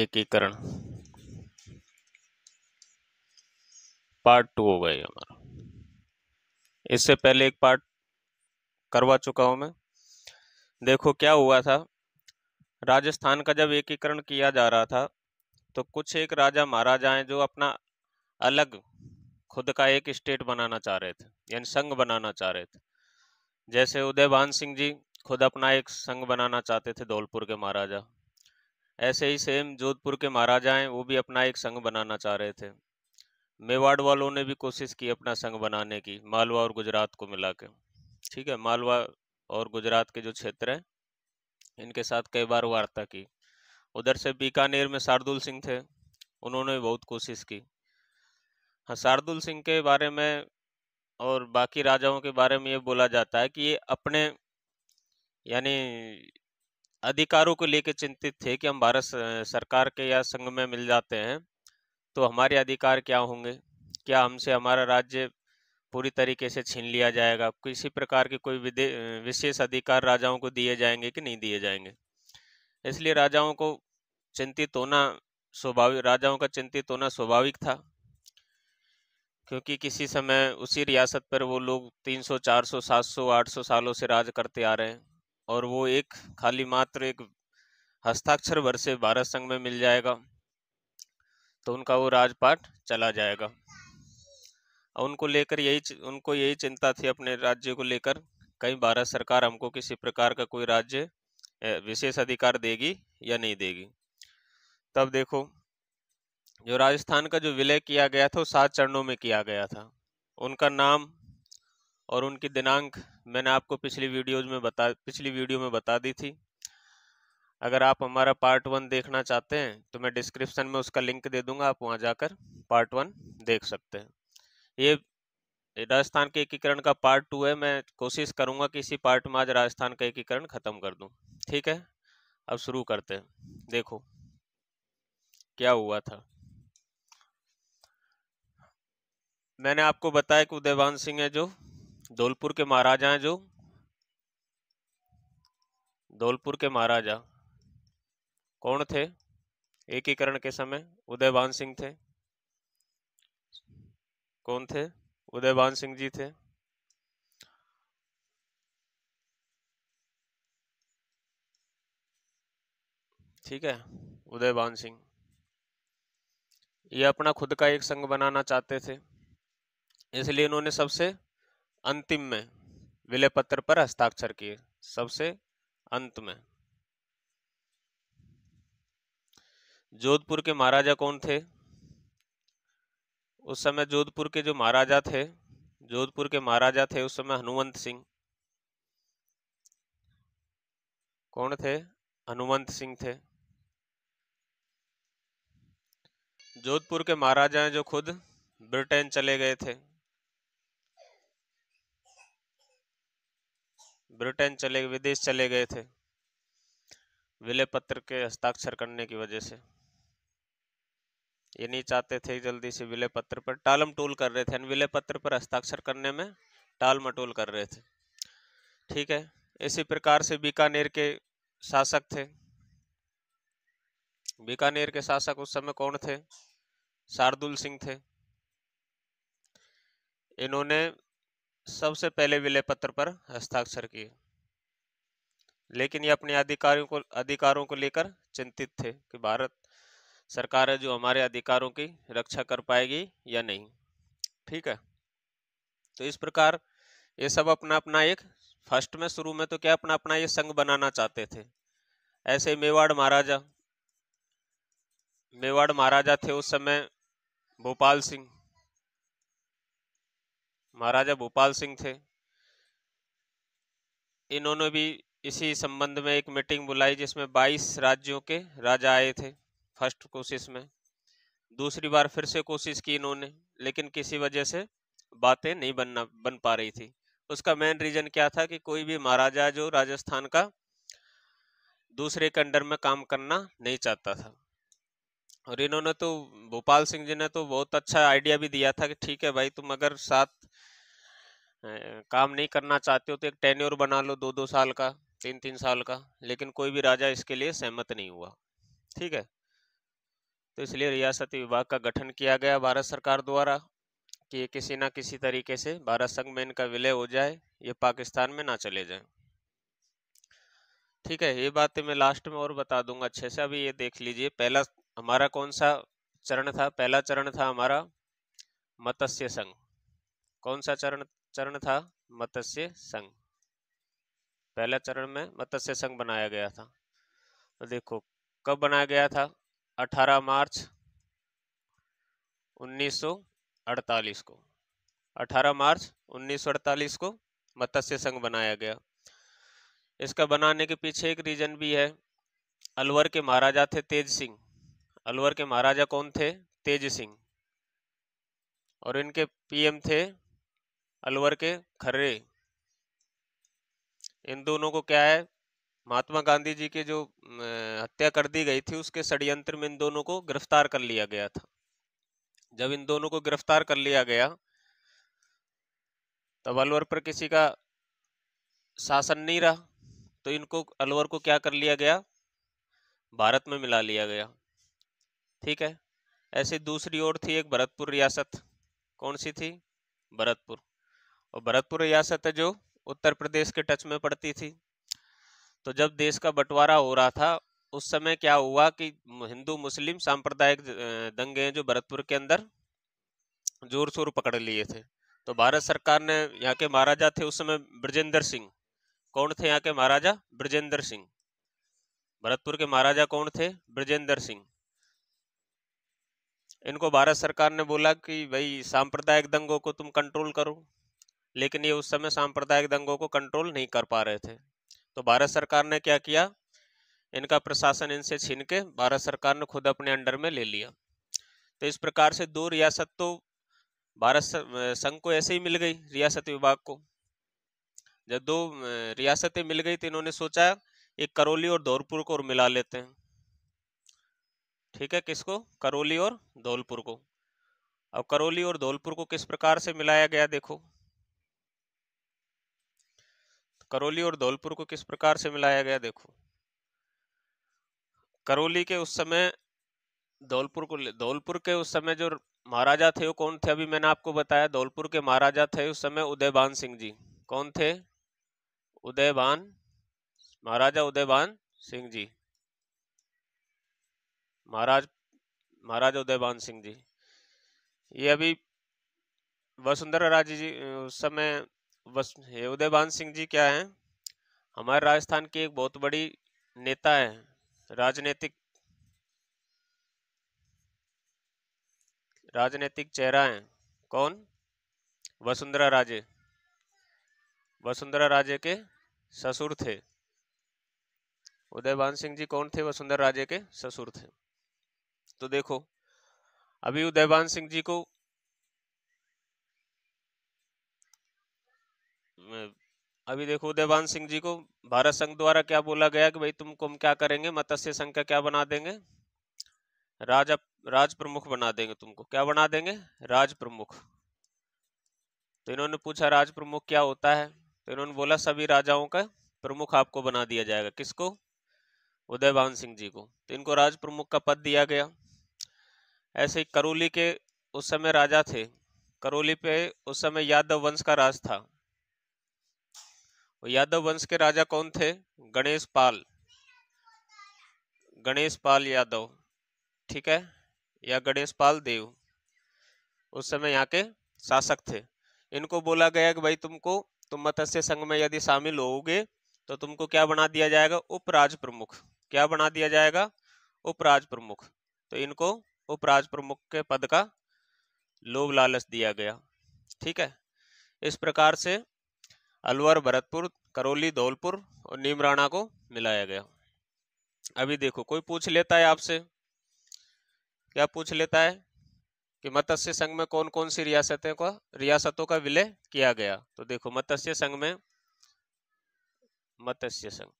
एकीकरण part two हो गई हमारा इससे पहले एक पार्ट करवा चुका हूं मैं देखो क्या हुआ था राजस्थान का जब एकीकरण किया जा रहा था तो कुछ एक राजा महाराजाएं जो अपना अलग खुद का एक स्टेट बनाना चाह रहे थे यानी संघ बनाना चाह रहे थे जैसे उदयभान सिंह जी खुद अपना एक संघ बनाना चाहते थे धौलपुर के महाराजा ऐसे ही सेम जोधपुर के महाराजा हैं वो भी अपना एक संघ बनाना चाह रहे थे मेवाड़ वालों ने भी कोशिश की अपना संघ बनाने की मालवा और गुजरात को मिला के ठीक है मालवा और गुजरात के जो क्षेत्र हैं इनके साथ कई बार वार्ता की उधर से बीकानेर में शार्दुल सिंह थे उन्होंने भी बहुत कोशिश की हाँ शार्दुल सिंह के बारे में और बाकी राजाओं के बारे में ये बोला जाता है कि ये अपने यानी अधिकारों को लेकर चिंतित थे कि हम भारत सरकार के या संघ में मिल जाते हैं तो हमारे अधिकार क्या होंगे क्या हमसे हमारा राज्य पूरी तरीके से छीन लिया जाएगा किसी प्रकार के कोई विशेष अधिकार राजाओं को दिए जाएंगे कि नहीं दिए जाएंगे इसलिए राजाओं को चिंतित होना स्वाभाविक राजाओं का चिंतित होना स्वाभाविक था क्योंकि किसी समय उसी रियासत पर वो लोग 300, 400, 700, 800 सालों से राज करते आ रहे हैं और वो एक खाली मात्र एक हस्ताक्षर भर से भारत संघ में मिल जाएगा तो उनका वो राजपाट चला जाएगा उनको लेकर यही उनको यही चिंता थी अपने राज्य को लेकर कहीं भारत सरकार हमको किसी प्रकार का कोई राज्य विशेष अधिकार देगी या नहीं देगी तब देखो जो राजस्थान का जो विलय किया गया था वो सात चरणों में किया गया था उनका नाम और उनकी दिनांक मैंने आपको पिछली वीडियोज में बता पिछली वीडियो में बता दी थी अगर आप हमारा पार्ट वन देखना चाहते हैं तो मैं डिस्क्रिप्शन में उसका लिंक दे दूंगा आप वहां जाकर पार्ट वन देख सकते हैं ये राजस्थान के एकीकरण का पार्ट टू है मैं कोशिश करूंगा कि इसी पार्ट में आज राजस्थान का एकीकरण खत्म कर दूं ठीक है अब शुरू करते हैं देखो क्या हुआ था मैंने आपको बताया कि उदयवान सिंह है जो धौलपुर के महाराजा हैं जो धौलपुर के महाराजा कौन थे एकीकरण के समय उदयवान सिंह थे कौन थे उदयवान सिंह जी थे ठीक है उदयवान सिंह ये अपना खुद का एक संघ बनाना चाहते थे इसलिए उन्होंने सबसे अंतिम में विलय पत्र पर हस्ताक्षर किए सबसे अंत में जोधपुर के महाराजा कौन थे उस समय जोधपुर के जो महाराजा थे जोधपुर के महाराजा थे उस समय हनुमंत सिंह कौन थे हनुमंत सिंह थे जोधपुर के महाराजा जो खुद ब्रिटेन चले गए थे ब्रिटेन चले गए विदेश चले गए थे विलय पत्र के हस्ताक्षर करने की वजह से ये नहीं चाहते थे जल्दी से विलय पत्र पर टालम टूल कर रहे थे विलय पत्र पर हस्ताक्षर करने में टाल मटोल कर रहे थे ठीक है इसी प्रकार से बीकानेर के शासक थे बीकानेर के शासक उस समय कौन थे शार्दुल सिंह थे इन्होंने सबसे पहले विलय पत्र पर हस्ताक्षर किए लेकिन ये अपने अधिकारियों को अधिकारों को लेकर चिंतित थे कि भारत सरकार है जो हमारे अधिकारों की रक्षा कर पाएगी या नहीं ठीक है तो इस प्रकार ये सब अपना अपना एक फर्स्ट में शुरू में तो क्या अपना अपना ये संघ बनाना चाहते थे ऐसे मेवाड़ महाराजा मेवाड़ महाराजा थे उस समय भोपाल सिंह महाराजा भोपाल सिंह थे इन्होंने भी इसी संबंध में एक मीटिंग बुलाई जिसमें 22 राज्यों के राजा आए थे फर्स्ट कोशिश में दूसरी बार फिर से कोशिश की इन्होंने लेकिन किसी वजह से बातें नहीं बनना बन पा रही थी उसका मेन रीजन क्या था कि कोई भी महाराजा जो राजस्थान का दूसरे के अंडर में काम करना नहीं चाहता था और इन्होंने तो भोपाल सिंह जी ने तो बहुत अच्छा आइडिया भी दिया था कि ठीक है भाई तुम अगर सात काम नहीं करना चाहते हो तो एक टेन्योर बना लो दो दो साल का तीन तीन साल का लेकिन कोई भी राजा इसके लिए सहमत नहीं हुआ ठीक है तो इसलिए रियासती विभाग का गठन किया गया भारत सरकार द्वारा कि ये किसी ना किसी तरीके से भारत संघ में इनका विलय हो जाए ये पाकिस्तान में ना चले जाए ठीक है ये बातें मैं लास्ट में और बता दूंगा अच्छे से अभी ये देख लीजिए पहला हमारा कौन सा चरण था पहला चरण था हमारा मत्स्य संघ कौन सा चरण चरण था मत्स्य संघ पहला चरण में मत्स्य संघ बनाया गया था तो देखो कब बनाया गया था 18 मार्च 1948 को 18 मार्च 1948 को मत्स्य संघ बनाया गया इसका बनाने के पीछे एक रीजन भी है अलवर के महाराजा थे तेज सिंह अलवर के महाराजा कौन थे तेज सिंह और इनके पीएम थे अलवर के खर्रे इन दोनों को क्या है महात्मा गांधी जी की जो हत्या कर दी गई थी उसके षड्यंत्र में इन दोनों को गिरफ्तार कर लिया गया था जब इन दोनों को गिरफ्तार कर लिया गया तब अलवर पर किसी का शासन नहीं रहा तो इनको अलवर को क्या कर लिया गया भारत में मिला लिया गया ठीक है ऐसे दूसरी ओर थी एक भरतपुर रियासत कौन सी थी भरतपुर और भरतपुर रियासत है जो उत्तर प्रदेश के टच में पड़ती थी तो जब देश का बंटवारा हो रहा था उस समय क्या हुआ कि हिंदू मुस्लिम सांप्रदायिक दंगे जो भरतपुर के अंदर जोर शोर पकड़ लिए थे तो भारत सरकार ने यहाँ के महाराजा थे उस समय ब्रजेंद्र सिंह कौन थे यहाँ के महाराजा ब्रजेंद्र सिंह भरतपुर के महाराजा कौन थे ब्रजेंद्र सिंह इनको भारत सरकार ने बोला कि भाई सांप्रदायिक दंगों को तुम कंट्रोल करो लेकिन ये उस समय सांप्रदायिक दंगों को कंट्रोल नहीं कर पा रहे थे तो भारत सरकार ने क्या किया इनका प्रशासन इनसे छीन के भारत सरकार ने खुद अपने अंडर में ले लिया तो इस प्रकार से दो रियासत तो भारत संघ को ऐसे ही मिल गई रियासत विभाग को जब दो रियासतें मिल गई तो इन्होंने सोचा एक करौली और धौलपुर को और मिला लेते हैं ठीक है किसको करौली और धौलपुर को अब करौली और धौलपुर को किस प्रकार से मिलाया गया देखो करौली और धौलपुर को किस प्रकार से मिलाया गया देखो करौली के उस समय धौलपुर को धौलपुर के उस समय जो महाराजा थे वो कौन थे अभी मैंने आपको बताया धौलपुर के महाराजा थे उस समय उदयभान सिंह जी कौन थे उदयभान महाराजा उदयभान सिंह जी महाराज महाराजा उदयभान सिंह जी ये अभी वसुंधरा राजे जी उस समय उदयभान सिंह जी क्या हैं हमारे राजस्थान की एक बहुत बड़ी नेता है राजनीतिक राजनीतिक चेहरा है कौन वसुंधरा राजे वसुंधरा राजे के ससुर थे उदयभान सिंह जी कौन थे वसुंधरा राजे के ससुर थे तो देखो अभी उदयभान सिंह जी को अभी देखो उदयवान सिंह जी को भारत संघ द्वारा क्या बोला गया कि भाई तुमको हम क्या करेंगे मत्स्य संघ का क्या बना देंगे राज राज प्रमुख बना देंगे तुमको क्या बना देंगे राज प्रमुख तो इन्होंने पूछा राज प्रमुख क्या होता है तो इन्होंने बोला सभी राजाओं का प्रमुख आपको बना दिया जाएगा किसको भान सिंह जी को तो इनको राज प्रमुख का पद दिया गया ऐसे ही करोली के उस समय राजा थे करोली पे उस समय यादव वंश का राज था यादव वंश के राजा कौन थे गणेश पाल गणेश पाल यादव ठीक है या गणेश पाल देव उस समय यहाँ के शासक थे इनको बोला गया कि भाई तुमको तुम मत्स्य संघ में यदि शामिल होगे तो तुमको क्या बना दिया जाएगा उपराज प्रमुख क्या बना दिया जाएगा उपराज प्रमुख तो इनको उपराज प्रमुख के पद का लोभ लालच दिया गया ठीक है इस प्रकार से अलवर भरतपुर करौली धौलपुर और नीमराणा को मिलाया गया अभी देखो कोई पूछ लेता है आपसे क्या पूछ लेता है कि मत्स्य संघ में कौन कौन सी रियासतें का रियासतों का विलय किया गया तो देखो मत्स्य संघ में मत्स्य संघ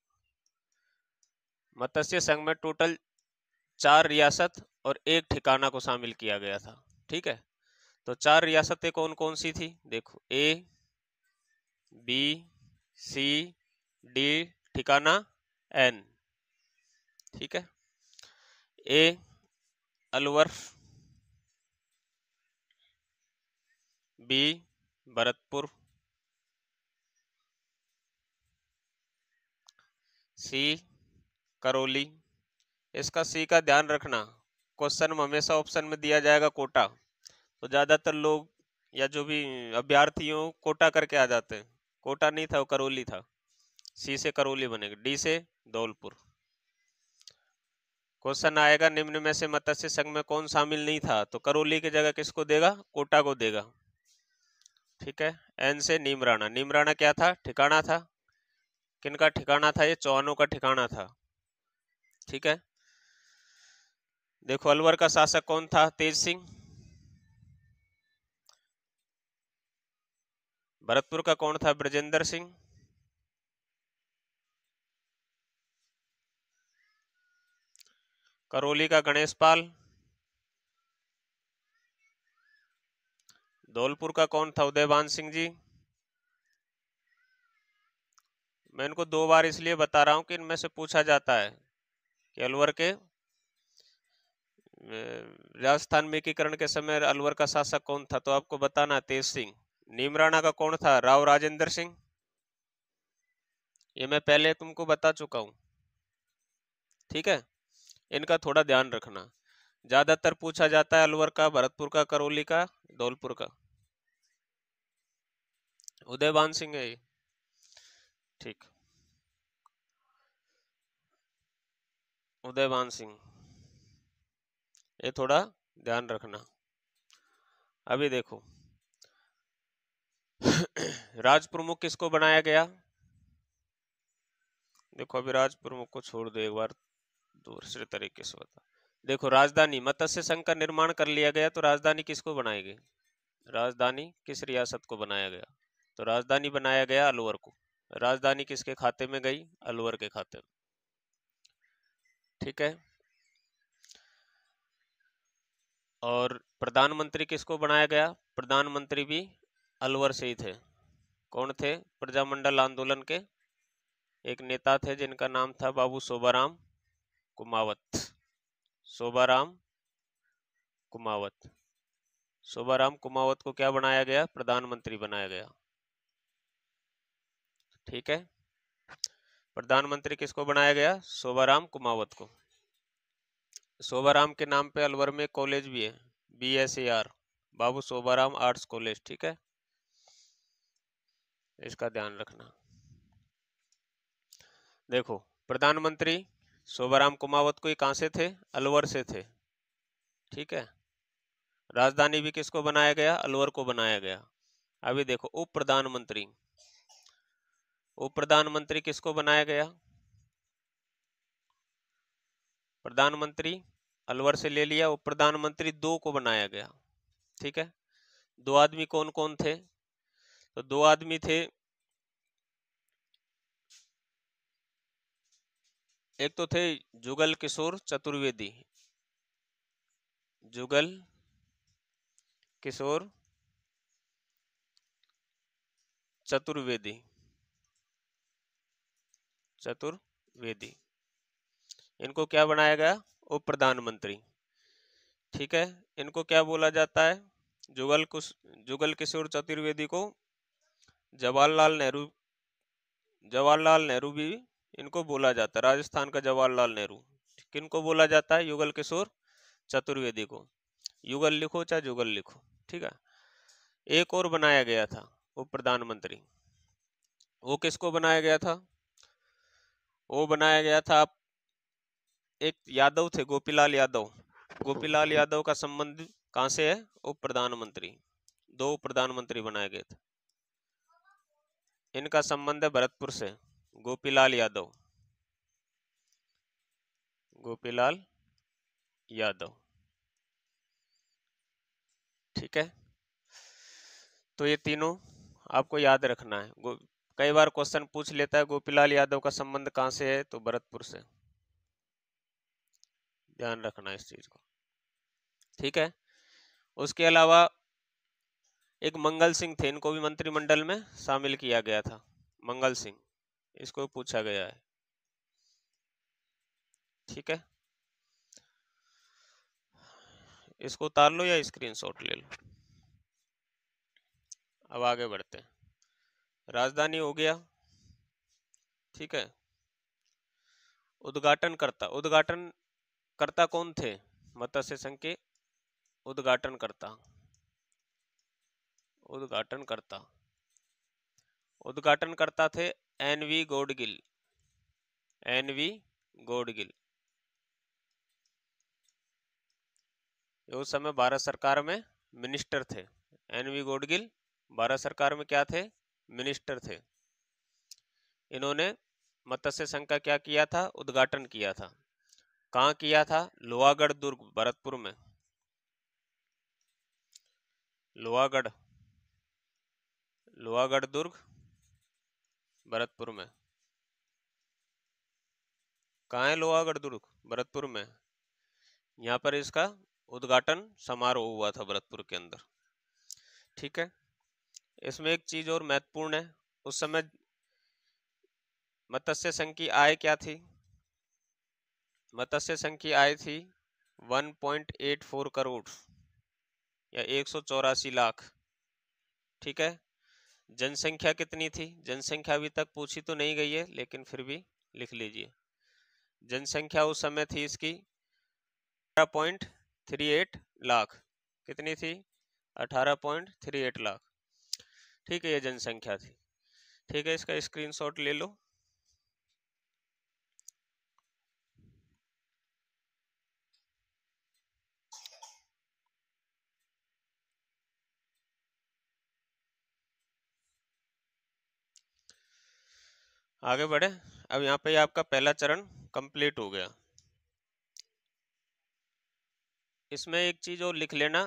मत्स्य संघ में टोटल चार रियासत और एक ठिकाना को शामिल किया गया था ठीक है तो चार रियासतें कौन कौन सी थी देखो ए बी सी डी ठिकाना एन ठीक है A Alwar B Bharatpur C Karauli इसका सी का ध्यान रखना क्वेश्चन में हमेशा ऑप्शन में दिया जाएगा कोटा तो ज़्यादातर लोग या जो भी अभ्यर्थी हों कोटा करके आ जाते हैं कोटा नहीं था वो करौली था सी से करौली बनेगा डी से धौलपुर क्वेश्चन आएगा निम्न में से मत्स्य संघ में कौन शामिल नहीं था तो करौली की जगह किसको देगा कोटा को देगा ठीक है एन से नीमराणा नीमराणा क्या था ठिकाना था किनका ठिकाना था ये चौहानों का ठिकाना था ठीक है देखो अलवर का शासक कौन था तेज सिंह भरतपुर का कौन था ब्रजेंद्र सिंह करौली का गणेश पाल धौलपुर का कौन था उदयवान सिंह जी मैं इनको दो बार इसलिए बता रहा हूं कि इनमें से पूछा जाता है कि अलवर के राजस्थान में एकीकरण के समय अलवर का शासक कौन था तो आपको बताना तेज सिंह नीमराणा का कौन था राव राजेंद्र सिंह ये मैं पहले तुमको बता चुका हूं ठीक है इनका थोड़ा ध्यान रखना ज्यादातर पूछा जाता है अलवर का भरतपुर का करौली का धौलपुर का उदयवान सिंह है ये ठीक उदयवान सिंह ये थोड़ा ध्यान रखना अभी देखो राज प्रमुख किसको बनाया गया देखो अभी राज प्रमुख को छोड़ दो एक बार दूसरे तरीके से बता देखो राजधानी मत्स्य संघ का निर्माण कर लिया गया तो राजधानी किसको बनाई गई राजधानी किस रियासत को बनाया गया तो राजधानी बनाया गया अलवर को राजधानी किसके खाते में गई अलवर के खाते में ठीक है और प्रधानमंत्री किसको बनाया गया प्रधानमंत्री भी अलवर से ही थे कौन थे प्रजामंडल आंदोलन के एक नेता थे जिनका नाम था बाबू शोभाराम कुमावत शोभाराम कुमावत शोभाराम कुमावत को क्या बनाया गया प्रधानमंत्री बनाया गया ठीक है प्रधानमंत्री किसको बनाया गया शोभाराम कुमावत को शोभाराम के नाम पे अलवर में कॉलेज भी है B S A R Babu Shobharam arts college ठीक है इसका ध्यान रखना देखो प्रधानमंत्री शोभाराम कुमावत कोई कहाँ से थे अलवर से थे ठीक है राजधानी भी किसको बनाया गया अलवर को बनाया गया अभी देखो उप प्रधानमंत्री उप प्रधानमंत्री किसको बनाया गया प्रधानमंत्री अलवर से ले लिया उप प्रधानमंत्री दो को बनाया गया ठीक है दो आदमी कौन कौन थे तो दो आदमी थे एक तो थे जुगल किशोर चतुर्वेदी जुगल किशोर चतुर्वेदी चतुर्वेदी इनको क्या बनाया गया उप प्रधानमंत्री ठीक है इनको क्या बोला जाता है जुगल कुश जुगल किशोर चतुर्वेदी को जवाहरलाल नेहरू जवाहरलाल नेहरू भी इनको बोला जाता है राजस्थान का जवाहरलाल नेहरू किन को बोला जाता है युगल किशोर चतुर्वेदी को युगल लिखो चाहे जुगल लिखो ठीक है एक और बनाया गया था वो प्रधानमंत्री वो किसको बनाया गया था वो बनाया गया था आप एक यादव थे गोपीलाल यादव गोपीलाल यादव का संबंध कहाँ से है उप प्रधानमंत्री दो प्रधानमंत्री बनाए गए थे इनका संबंध है भरतपुर से गोपीलाल यादव गोपीलाल यादव ठीक है तो ये तीनों आपको याद रखना है कई बार क्वेश्चन पूछ लेता है गोपीलाल यादव का संबंध कहां से है तो भरतपुर से ध्यान रखना इस चीज को ठीक है उसके अलावा एक मंगल सिंह थे इनको भी मंत्रिमंडल में शामिल किया गया था मंगल सिंह इसको पूछा गया है ठीक है इसको उतार लो या स्क्रीनशॉट ले लो अब आगे बढ़ते राजधानी हो गया ठीक है उद्घाटन करता उद्घाटन करता कौन थे मत्स्य संघ के उद्घाटन करता उद्घाटन करता उद्घाटन करता थे N V Gadgil N V Gadgil उस समय भारत सरकार में मिनिस्टर थे एन वी गोडगिल भारत सरकार में क्या थे मिनिस्टर थे इन्होंने मत्स्य संघ का क्या किया था उद्घाटन किया था कहा किया था लोहागढ़ दुर्ग भरतपुर में लोहागढ़ लोहागढ़ दुर्ग भरतपुर में कहाँ है लोहागढ़ दुर्ग भरतपुर में यहाँ पर इसका उद्घाटन समारोह हुआ था भरतपुर के अंदर ठीक है इसमें एक चीज और महत्वपूर्ण है उस समय मत्स्य संघ की आय क्या थी मत्स्य संघ की आय थी 1.84 करोड़ या एक लाख ठीक है जनसंख्या कितनी थी जनसंख्या अभी तक पूछी तो नहीं गई है लेकिन फिर भी लिख लीजिए जनसंख्या उस समय थी इसकी पॉइंट थ्री एट लाख कितनी थी अठारह पॉइंट थ्री एट लाख ठीक है ये जनसंख्या थी ठीक है इसका स्क्रीनशॉट ले लो आगे बढ़े अब यहाँ पे आपका पहला चरण कंप्लीट हो गया इसमें एक चीज और लिख लेना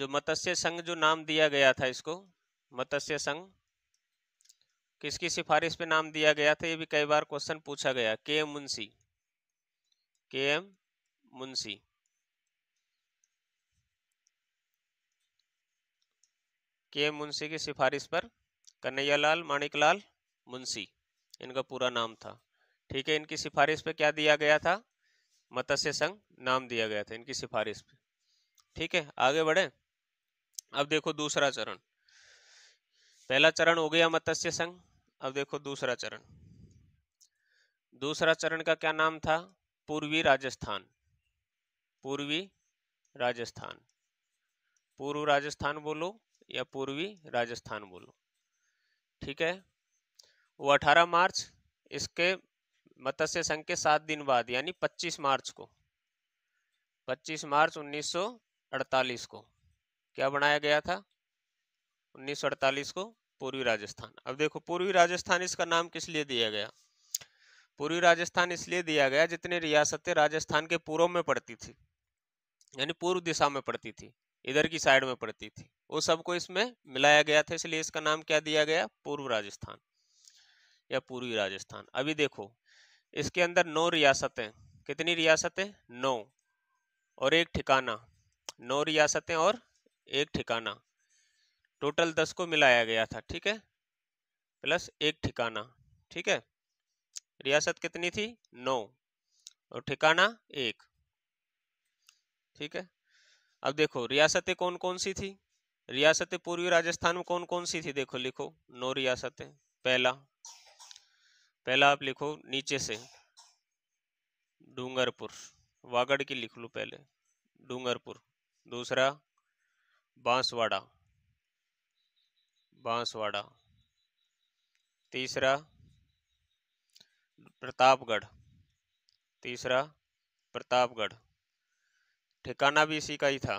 जो मत्स्य संघ जो नाम दिया गया था इसको मत्स्य संघ किसकी सिफारिश पे नाम दिया गया था ये भी कई बार क्वेश्चन पूछा गया के एम मुंशी के एम मुंशी के एम मुंशी की सिफारिश पर कन्हैयालाल माणिकलाल मुंशी इनका पूरा नाम था ठीक है इनकी सिफारिश पे क्या दिया गया था मत्स्य संघ नाम दिया गया था इनकी सिफारिश पे ठीक है आगे बढ़े अब देखो दूसरा चरण पहला चरण हो गया मत्स्य संघ अब देखो दूसरा चरण दूसरा चरण का क्या नाम था पूर्वी राजस्थान पूर्वी राजस्थान पूर्व राजस्थान बोलो या पूर्वी राजस्थान बोलो ठीक है वो 18 मार्च इसके मत्स्य संघ के सात दिन बाद यानी 25 मार्च को 25 मार्च 1948 को क्या बनाया गया था 1948 को पूर्वी राजस्थान अब देखो पूर्वी राजस्थान इसका नाम किस लिए दिया गया पूर्वी राजस्थान इसलिए दिया गया जितने रियासतें राजस्थान के पूर्व में पड़ती थी यानी पूर्व दिशा में पड़ती थी इधर की साइड में पड़ती थी वो सबको इसमें मिलाया गया था इसलिए इसका नाम क्या दिया गया पूर्व राजस्थान या पूर्वी राजस्थान अभी देखो इसके अंदर नौ रियासतें कितनी रियासतें नौ और एक ठिकाना नौ रियासतें और एक ठिकाना टोटल दस को मिलाया गया था ठीक है प्लस एक ठिकाना ठीक है रियासत कितनी थी नौ और ठिकाना एक ठीक है अब देखो रियासतें कौन कौन सी थी रियासतें पूर्वी राजस्थान में कौन कौन सी थी देखो लिखो नौ रियासतें पहला पहला आप लिखो नीचे से डूंगरपुर वागड़ की लिख लो पहले डूंगरपुर दूसरा बांसवाड़ा बांसवाड़ा तीसरा प्रतापगढ़ तीसरा प्रतापगढ़ ठिकाना भी इसी का ही था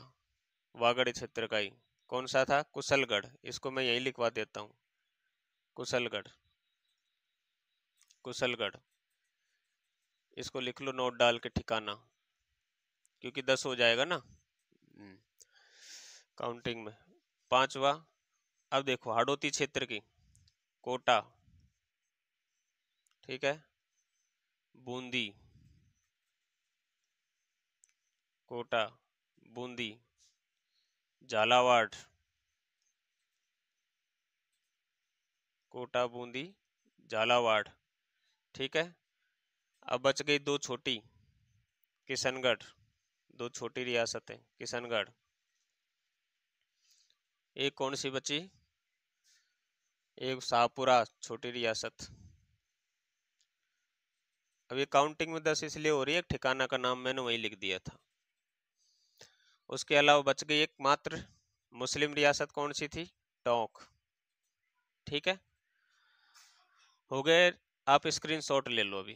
वागड़ क्षेत्र का ही कौन सा था कुशलगढ़ इसको मैं यहीं लिखवा देता हूँ कुशलगढ़ कुशलगढ़ इसको लिख लो नोट डाल के ठिकाना क्योंकि दस हो जाएगा ना काउंटिंग हम्म, में पांचवा अब देखो हाडोती क्षेत्र की कोटा ठीक है बूंदी कोटा बूंदी झालावाड़ कोटा बूंदी झालावाड़ ठीक है अब बच गई दो छोटी किशनगढ़ दो छोटी रियासतें किशनगढ़ एक कौन सी बची एक शाहपुरा छोटी रियासत अब ये काउंटिंग में दस इसलिए हो रही है ठिकाना का नाम मैंने वही लिख दिया था उसके अलावा बच गई एक मात्र मुस्लिम रियासत कौन सी थी टोंक ठीक है हो गए आप स्क्रीनशॉट ले लो अभी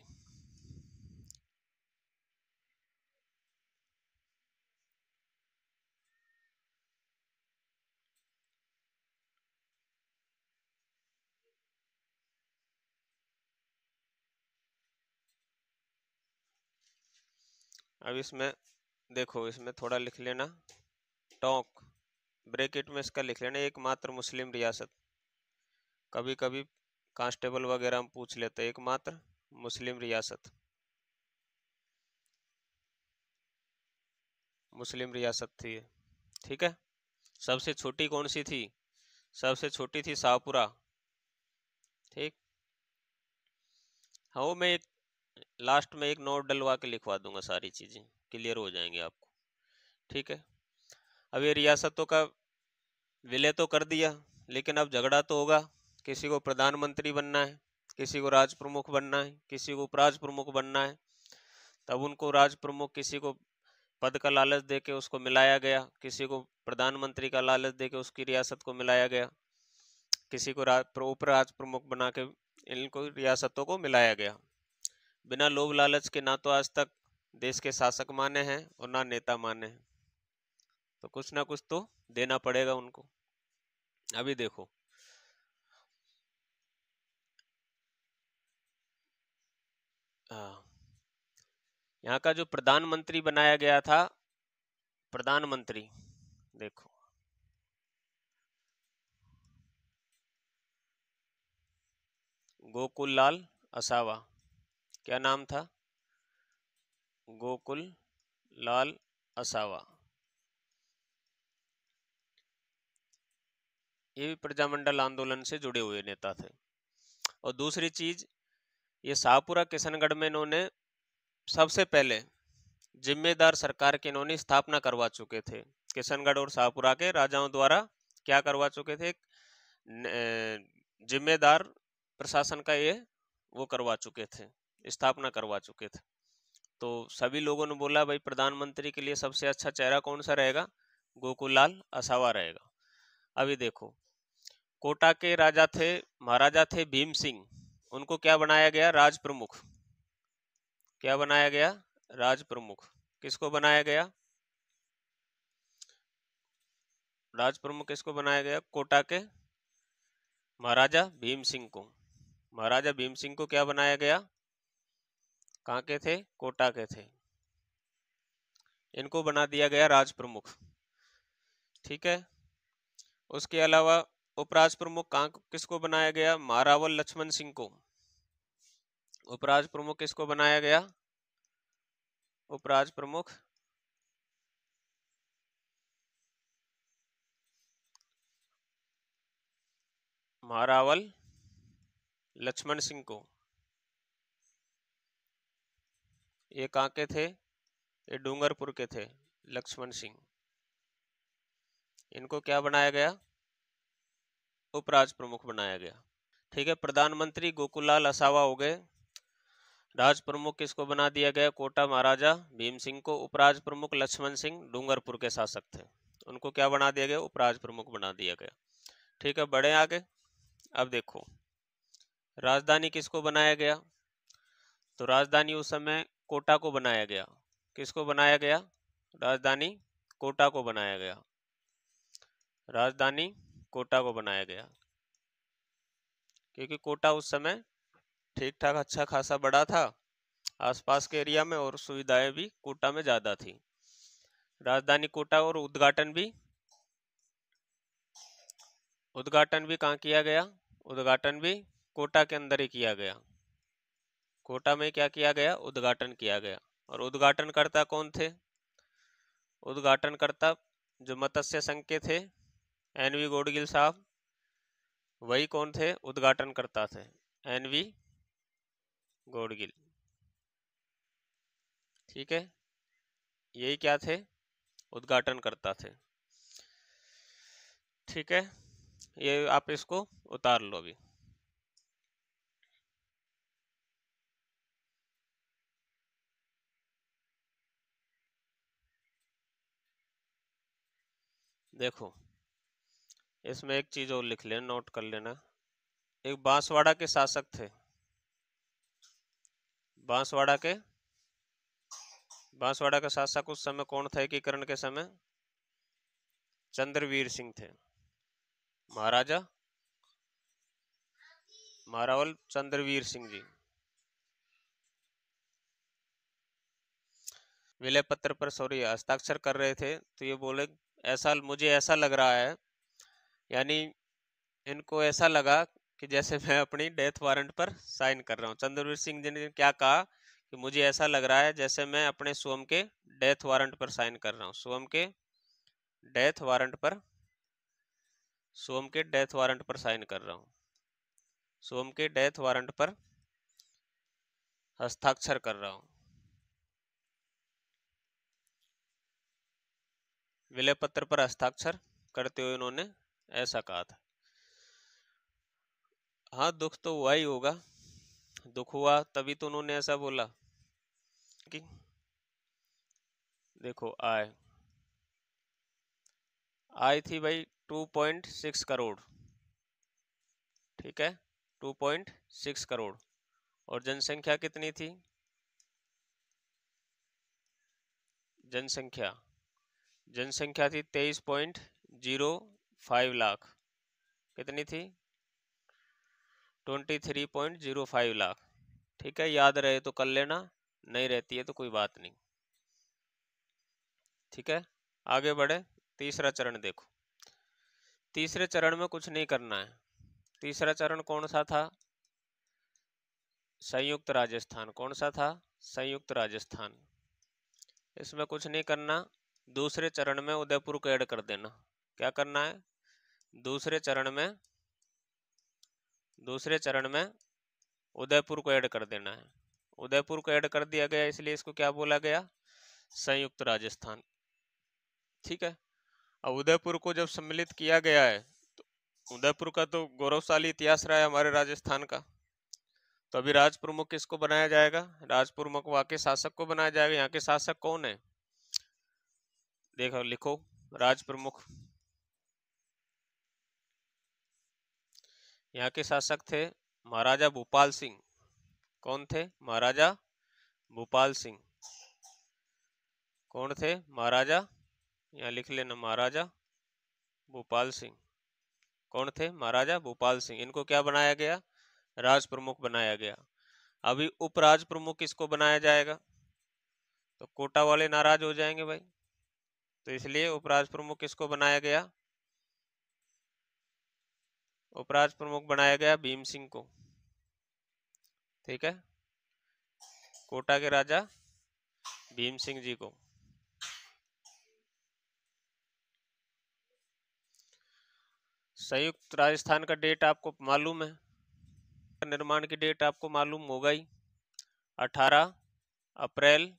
अब इसमें देखो इसमें थोड़ा लिख लेना टोंक ब्रैकेट में इसका लिख लेना एकमात्र मुस्लिम रियासत कभी कभी कांस्टेबल वगैरह हम पूछ लेते हैं एकमात्र मुस्लिम रियासत मुस्लिम रियासत थी ठीक है सबसे छोटी कौन सी थी सबसे छोटी थी शाहपुरा ठीक हाँ मैं एक लास्ट में एक नोट डलवा के लिखवा दूंगा सारी चीज़ें क्लियर हो जाएंगे आपको ठीक है अब ये रियासतों का विलय तो कर दिया लेकिन अब झगड़ा तो होगा किसी को प्रधानमंत्री बनना है किसी को राज प्रमुख बनना है किसी को उपराज प्रमुख बनना है तब उनको राज प्रमुख किसी को पद का लालच दे के उसको मिलाया गया किसी को प्रधानमंत्री का लालच दे के उसकी रियासत को मिलाया गया किसी को उपराज प्रमुख बना के इनको रियासतों को मिलाया गया बिना लोभ लालच के ना तो आज तक देश के शासक माने हैं और ना नेता माने हैं तो कुछ ना कुछ तो देना पड़ेगा उनको अभी देखो यहाँ का जो प्रधानमंत्री बनाया गया था प्रधानमंत्री देखो गोकुल लाल असावा क्या नाम था गोकुल लाल असावा ये भी प्रजामंडल आंदोलन से जुड़े हुए नेता थे और दूसरी चीज ये शाहपुरा किशनगढ़ में इन्होंने सबसे पहले जिम्मेदार सरकार की इन्होंने स्थापना करवा चुके थे किशनगढ़ और शाहपुरा के राजाओं द्वारा क्या करवा चुके थे जिम्मेदार प्रशासन का ये वो करवा चुके थे स्थापना करवा चुके थे तो सभी लोगों ने बोला भाई प्रधानमंत्री के लिए सबसे अच्छा चेहरा कौन सा रहेगा गोकुल लाल असावा रहेगा अभी देखो कोटा के राजा थे महाराजा थे भीम सिंह उनको क्या बनाया गया राज प्रमुख क्या बनाया गया राज प्रमुख किसको बनाया गया राज प्रमुख किसको बनाया गया कोटा के महाराजा भीम सिंह को महाराजा भीम सिंह को क्या बनाया गया कहा के थे कोटा के थे इनको बना दिया गया राज प्रमुख ठीक है उसके अलावा उपराज प्रमुख कहा किसको बनाया गया मारावल लक्ष्मण सिंह को उपराज प्रमुख किसको बनाया गया उपराज प्रमुख मारावल लक्ष्मण सिंह को ये कहा के थे ये डूंगरपुर के थे लक्ष्मण सिंह इनको क्या बनाया गया उपराज प्रमुख बनाया गया ठीक है प्रधानमंत्री गोकुलाल असावा हो गए राज प्रमुख किसको बना दिया गया कोटा महाराजा भीम सिंह को उपराज प्रमुख लक्ष्मण सिंह डूंगरपुर के शासक थे उनको क्या बना दिया गया उपराज प्रमुख बना दिया गया ठीक है बढ़े आगे अब देखो राजधानी किसको बनाया गया तो राजधानी उस समय कोटा को बनाया गया किसको बनाया गया राजधानी कोटा को बनाया गया राजधानी कोटा को बनाया गया क्योंकि कोटा उस समय ठीक ठाक अच्छा खासा बड़ा था आसपास के एरिया में और सुविधाएं भी कोटा में ज्यादा थी राजधानी कोटा और उद्घाटन भी उद्घाटन भी कहाँ किया गया उद्घाटन भी कोटा के अंदर ही किया गया कोटा में क्या किया गया उद्घाटन किया गया और उद्घाटनकर्ता कौन थे उद्घाटनकर्ता जो मत्स्य संघ के थे एन वी गोडगिल साहब वही कौन थे उद्घाटन करता थे एन वी गोडगिल ठीक है यही क्या थे उद्घाटन करता थे ठीक है ये आप इसको उतार लो अभी देखो इसमें एक चीज़ और लिख लेना नोट कर लेना एक बांसवाड़ा के शासक थे बांसवाड़ा के बांसवाड़ा का शासक उस समय कौन था एकीकरण के समय चंद्रवीर सिंह थे महाराजा महारावल चंद्रवीर सिंह जी विलय पत्र पर सॉरी हस्ताक्षर कर रहे थे तो ये बोले ऐसा मुझे ऐसा लग रहा है यानी इनको ऐसा लगा कि जैसे मैं अपनी डेथ वारंट पर साइन कर रहा हूँ चंद्रवीर सिंह जी ने क्या कहा कि मुझे ऐसा लग रहा है जैसे मैं अपने सोम के डेथ वारंट पर साइन कर रहा हूँ स्वयं के डेथ वारंट पर स्वयं के डेथ वारंट पर साइन कर रहा हूँ सोम के डेथ वारंट पर हस्ताक्षर कर रहा हूँ विलय पत्र पर हस्ताक्षर करते हुए उन्होंने ऐसा कहा था हाँ दुख तो हुआ ही होगा दुख हुआ तभी तो उन्होंने ऐसा बोला कि देखो आय आय थी भाई 2.6 करोड़ ठीक है 2.6 करोड़ और जनसंख्या कितनी थी जनसंख्या जनसंख्या थी तेईस पॉइंट जीरो फाइव लाख कितनी थी twenty three point zero five lakh ठीक है याद रहे तो कर लेना नहीं रहती है तो कोई बात नहीं ठीक है आगे बढ़े तीसरा चरण देखो तीसरे चरण में कुछ नहीं करना है तीसरा चरण कौन सा था संयुक्त राजस्थान कौन सा था संयुक्त राजस्थान इसमें कुछ नहीं करना दूसरे चरण में उदयपुर को ऐड कर देना क्या करना है दूसरे चरण में दूसरे चरण में उदयपुर को ऐड कर देना है उदयपुर को ऐड कर दिया गया इसलिए इसको क्या बोला गया संयुक्त राजस्थान ठीक है अब उदयपुर को जब सम्मिलित किया गया है तो उदयपुर का तो गौरवशाली इतिहास रहा है हमारे राजस्थान का तो अभी राजप्रमुख किसको बनाया जाएगा राजप्रमुख वहां के शासक को बनाया जाएगा यहाँ के शासक कौन है देखो लिखो राजप्रमुख यहाँ के शासक थे महाराजा भोपाल सिंह कौन थे महाराजा भोपाल सिंह कौन थे महाराजा यहाँ लिख लेना महाराजा भोपाल सिंह कौन थे महाराजा भोपाल सिंह इनको क्या बनाया गया राज प्रमुख बनाया गया अभी उपराज प्रमुख किसको बनाया जाएगा तो कोटा वाले नाराज हो जाएंगे भाई तो इसलिए उपराज प्रमुख किसको बनाया गया उपराज प्रमुख बनाया गया भीम सिंह को ठीक है कोटा के राजा भीम सिंह जी को संयुक्त राजस्थान का डेट आपको मालूम है निर्माण की डेट आपको मालूम होगा ही 18 अप्रैल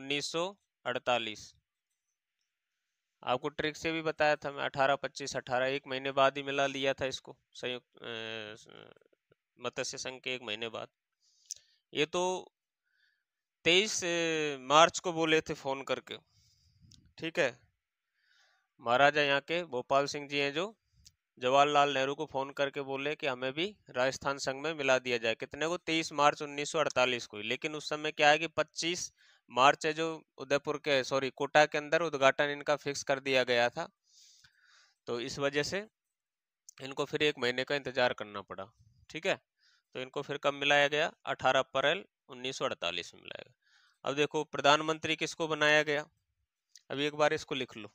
1948 आपको ट्रिक से भी बताया था मैं अठारह पच्चीस अठारह एक महीने बाद ही मिला लिया था इसको संयुक्त मत्स्य संघ के एक महीने बाद ये तो तेईस मार्च को बोले थे फ़ोन करके ठीक है महाराजा यहाँ के भोपाल सिंह जी हैं जो जवाहरलाल नेहरू को फ़ोन करके बोले कि हमें भी राजस्थान संघ में मिला दिया जाए कितने को तेईस मार्च 1948 को लेकिन उस समय क्या है कि पच्चीस मार्च है जो उदयपुर के सॉरी कोटा के अंदर उद्घाटन इनका फिक्स कर दिया गया था तो इस वजह से इनको फिर एक महीने का इंतजार करना पड़ा ठीक है तो इनको फिर कब मिलाया गया 18 अप्रैल 1948 में मिलाया गया अब देखो प्रधानमंत्री किसको बनाया गया अभी एक बार इसको लिख लो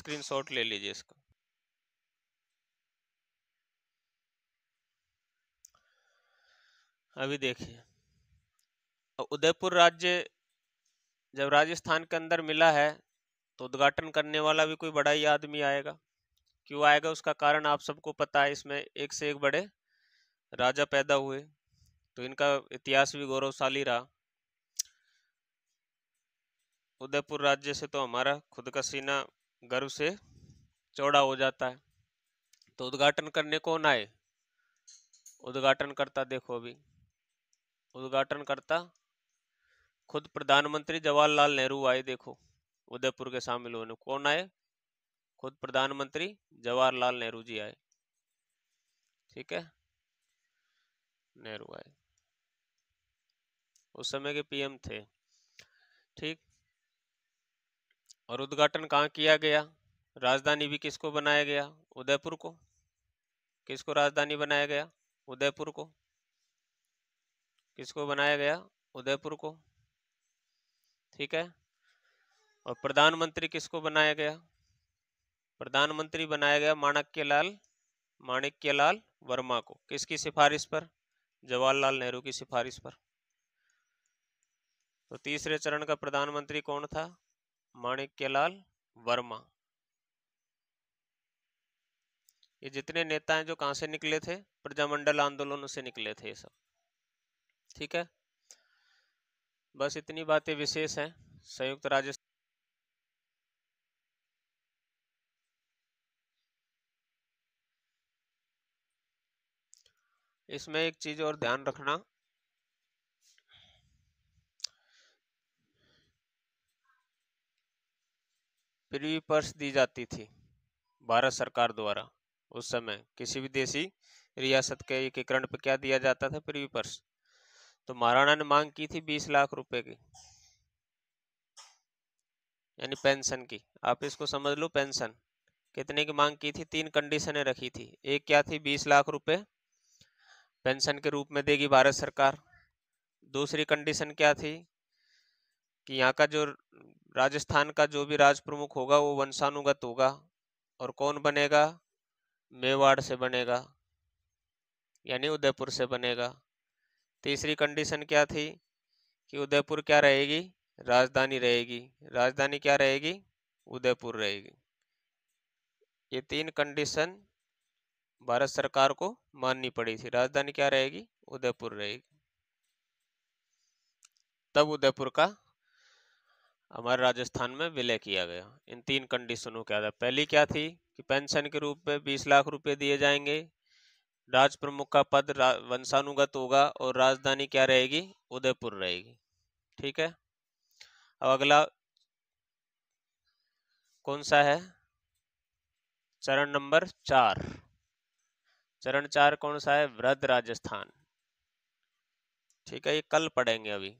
स्क्रीन शॉट ले लीजिए इसका अभी देखिए उदयपुर राज्य जब राजस्थान के अंदर मिला है तो उद्घाटन करने वाला भी कोई बड़ा ही आदमी आएगा क्यों आएगा उसका कारण आप सबको पता है इसमें एक से एक बड़े राजा पैदा हुए तो इनका इतिहास भी गौरवशाली रहा उदयपुर राज्य से तो हमारा खुद का सीना गर्व से चौड़ा हो जाता है तो उद्घाटन करने कौन आए उद्घाटन करता देखो अभी उद्घाटन करता खुद प्रधानमंत्री जवाहरलाल नेहरू आए देखो उदयपुर के शामिल होने कौन आए खुद प्रधानमंत्री जवाहरलाल नेहरू जी आए ठीक है नेहरू आए उस समय के पीएम थे ठीक और उद्घाटन कहाँ किया गया राजधानी भी किसको बनाया गया उदयपुर को किसको राजधानी बनाया गया उदयपुर को किसको बनाया गया उदयपुर को ठीक है और प्रधानमंत्री किसको बनाया गया प्रधानमंत्री बनाया गया माणक्यलाल माणिक्यलाल वर्मा को किसकी सिफारिश पर जवाहरलाल नेहरू की सिफारिश पर तो तीसरे चरण का प्रधानमंत्री कौन था माणिक्यलाल वर्मा ये जितने नेता हैं जो कहां से निकले थे प्रजामंडल आंदोलनों से निकले थे ये सब ठीक है बस इतनी बातें विशेष हैं संयुक्त राज्य इसमें एक चीज और ध्यान रखना फ्री पर्स दी जाती थी भारत सरकार द्वारा उस समय किसी भी देशी रियासत के एकीकरण पर क्या दिया जाता था फ्री पर्स तो महाराणा ने मांग की थी बीस लाख रुपए की यानी पेंशन की आप इसको समझ लो पेंशन कितने की मांग की थी तीन कंडीशनें रखी थी एक क्या थी बीस लाख रुपए पेंशन के रूप में देगी भारत सरकार दूसरी कंडीशन क्या थी कि यहाँ का जो राजस्थान का जो भी राज प्रमुख होगा वो वंशानुगत होगा और कौन बनेगा मेवाड़ से बनेगा यानी उदयपुर से बनेगा तीसरी कंडीशन क्या थी कि उदयपुर क्या रहेगी राजधानी रहेगी राजधानी क्या रहेगी उदयपुर रहेगी ये तीन कंडीशन भारत सरकार को माननी पड़ी थी राजधानी क्या रहेगी उदयपुर रहेगी तब उदयपुर का हमारे राजस्थान में विलय किया गया इन तीन कंडीशनों के आधार पहली क्या थी कि पेंशन के रूप में 20 लाख रुपए दिए जाएंगे राज प्रमुख का पद वंशानुगत होगा और राजधानी क्या रहेगी उदयपुर रहेगी ठीक है अब अगला कौन सा है चरण नंबर चार चरण चार कौन सा है वृद्ध राजस्थान ठीक है ये कल पढ़ेंगे अभी